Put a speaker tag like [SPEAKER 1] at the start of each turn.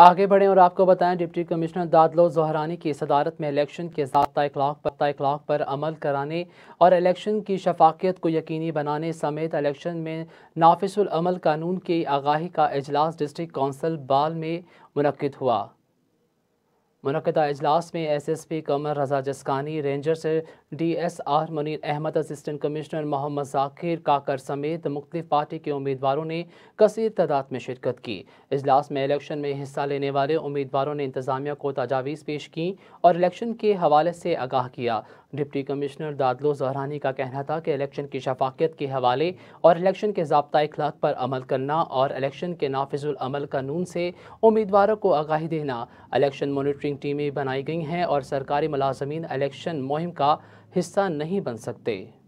[SPEAKER 1] आगे बढ़ें और आपको बताएं डिप्टी कमिश्नर दादलो जहरानी की सदारत में इलेक्शन के जबता इखलाक पर इखलाक पर अमल कराने और इलेक्शन की शफाकियत को यकीनी बनाने समेत इलेक्शन में नाफिसमल कानून की आगाही का अजलास डिस्ट्रिक्ट कौंसल बाल में मनद हुआ मनदा अजलास में S S P Qamar Raza Jaskani ranger से D S R Munir Ahmed assistant commissioner Mohammad Zakir Kakar समेत मुख्तफ पार्टी के उम्मीदवारों ने कसर तादाद में शिरकत की अजलास में इलेक्शन में हिस्सा लेने वाले उम्मीदवारों ने इंतजामिया को तजावीज़ पेश की और इलेक्शन के हवाले से आगाह किया डिप्टी कमिश्नर दादलो जहरानी का कहना था कि इलेक्शन की शफाकियत के हवाले और इलेक्शन के जबता इखलाक पर अमल करना और इलेक्शन के नाफिजुलमल कानून से उम्मीदवारों को आगाही देना इलेक्शन मॉनिटरिंग टीमें बनाई गई हैं और सरकारी मुलाजमीन इलेक्शन मुहिम का हिस्सा नहीं बन सकते